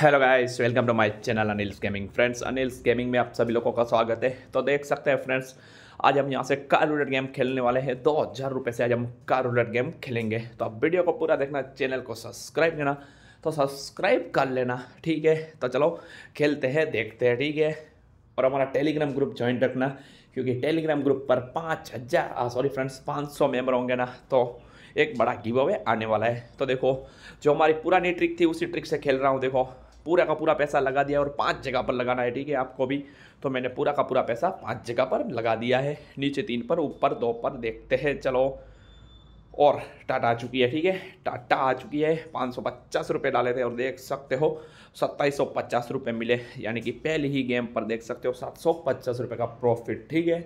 hello guys welcome to my channel Anil's gaming friends Anil's gaming में आप सभी लोगों का स्वागत है तो देख सकते हैं फ्रेंड्स आज हम यहाँ से कार रूलेट गेम खेलने वाले हैं दो हज़ार रुपये से आज हम कार रूलेट गेम खेलेंगे तो आप वीडियो को पूरा देखना चैनल को सब्सक्राइब करना तो सब्सक्राइब कर लेना ठीक है तो चलो खेलते हैं देखते हैं ठीक है और हमारा टेलीग्राम ग्रुप ज्वाइन रखना क्योंकि टेलीग्राम ग्रुप पर पाँच हज़ार सॉरी फ्रेंड्स पाँच सौ मेम्बर होंगे ना तो एक बड़ा गिव अवे आने वाला है तो देखो जो हमारी पुरानी ट्रिक थी उसी ट्रिक से खेल रहा हूँ देखो पूरा का पूरा पैसा लगा दिया और पाँच जगह पर लगाना है ठीक है आपको भी तो मैंने पूरा का पूरा पैसा पाँच जगह पर लगा दिया है नीचे तीन पर ऊपर दो पर देखते हैं चलो और टाटा आ चुकी है ठीक है टाटा आ चुकी है पाँच सौ पचास रुपये डाले थे और देख सकते हो सत्ताईस सौ पचास रुपये मिले यानी कि पहले ही गेम पर देख सकते हो सात सौ पचास रुपये का प्रॉफिट ठीक है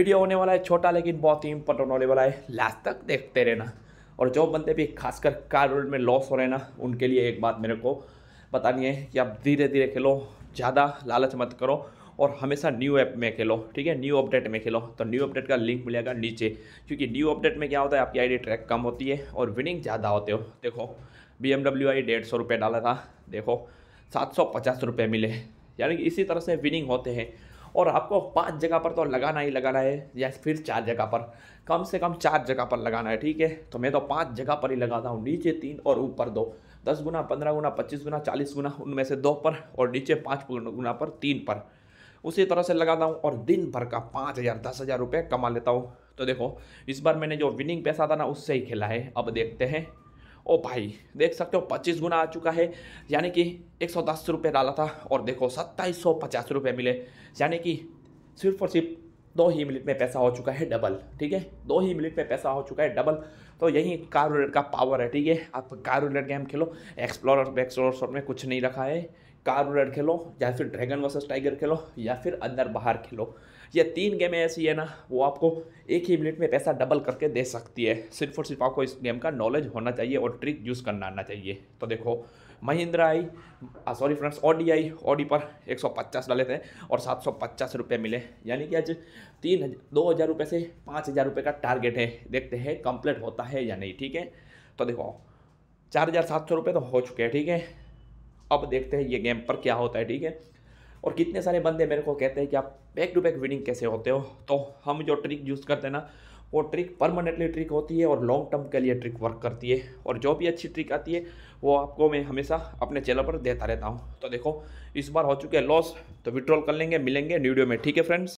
वीडियो होने वाला है छोटा लेकिन बहुत ही इंपॉर्टेंट होने वाला है लास्ट तक देखते रहना और जो बंदे भी खासकर कार रोड में लॉस हो रहे ना उनके लिए एक बात मेरे को पता नहीं है कि आप धीरे धीरे खेलो ज़्यादा लालच मत करो और हमेशा न्यू ऐप में खेलो ठीक है न्यू अपडेट में खेलो तो न्यू अपडेट का लिंक मिलेगा नीचे क्योंकि न्यू अपडेट में क्या होता है आपकी आईडी ट्रैक कम होती है और विनिंग ज़्यादा होते हो देखो बी एम डब्ल्यू आई डेढ़ सौ रुपये डाला था देखो सात सौ पचास रुपये मिले यानी कि इसी तरह से विनिंग होते हैं और आपको पाँच जगह पर तो लगाना ही लगाना है या फिर चार जगह पर कम से कम चार जगह पर लगाना है ठीक है तो मैं तो पाँच जगह पर ही लगाता हूँ नीचे तीन और ऊपर दो दस गुना पंद्रह गुना पच्चीस गुना चालीस गुना उनमें से दो पर और नीचे पाँच गुना पर तीन पर उसी तरह से लगाता हूँ और दिन भर का पाँच हज़ार दस हज़ार रुपये कमा लेता हूँ तो देखो इस बार मैंने जो विनिंग पैसा था ना उससे ही खेला है अब देखते हैं ओ भाई देख सकते हो पच्चीस गुना आ चुका है यानी कि एक सौ दस रुपये डाला था और देखो सत्ताईस सौ पचास रुपये मिले यानी कि सिर्फ और सिर्फ दो ही मिनट में पैसा हो चुका है डबल ठीक है दो ही मिनट में पैसा हो चुका है डबल तो यही कार का पावर है ठीक है आप कार गेम खेलो एक्सप्लोर एक्सप्लोरर शॉट में कुछ नहीं रखा है कार रेड खेलो या फिर ड्रैगन वर्सेस टाइगर खेलो या फिर अंदर बाहर खेलो ये तीन गेमें ऐसी है ना वो आपको एक ही मिनट में पैसा डबल करके दे सकती है सिर्फ और सिर्फ आपको इस गेम का नॉलेज होना चाहिए और ट्रिक यूज़ करना आना चाहिए तो देखो Mahindra I sorry friends Audi I Audi पर 150 डाले थे और 750 रुपए मिले यानी कि आज तीन दो हज़ार रुपये से पाँच हज़ार रुपये का टारगेट है देखते हैं कंप्लीट होता है या नहीं ठीक है तो देखो चार हज़ार सात सौ रुपये तो हो चुके हैं ठीक है अब देखते हैं ये गेम पर क्या होता है ठीक है और कितने सारे बंदे मेरे को कहते हैं कि आप बैक टू बैक विनिंग कैसे होते हो तो हम जो ट्रिक यूज़ करते हैं ना वो ट्रिक परमानेंटली ट्रिक होती है और लॉन्ग टर्म के लिए ट्रिक वर्क करती है और जो भी अच्छी ट्रिक आती है वो आपको मैं हमेशा अपने चैनल पर देता रहता हूँ तो देखो इस बार हो चुके हैं लॉस तो विड्रॉल कर लेंगे मिलेंगे न्यूडियो में ठीक है फ्रेंड्स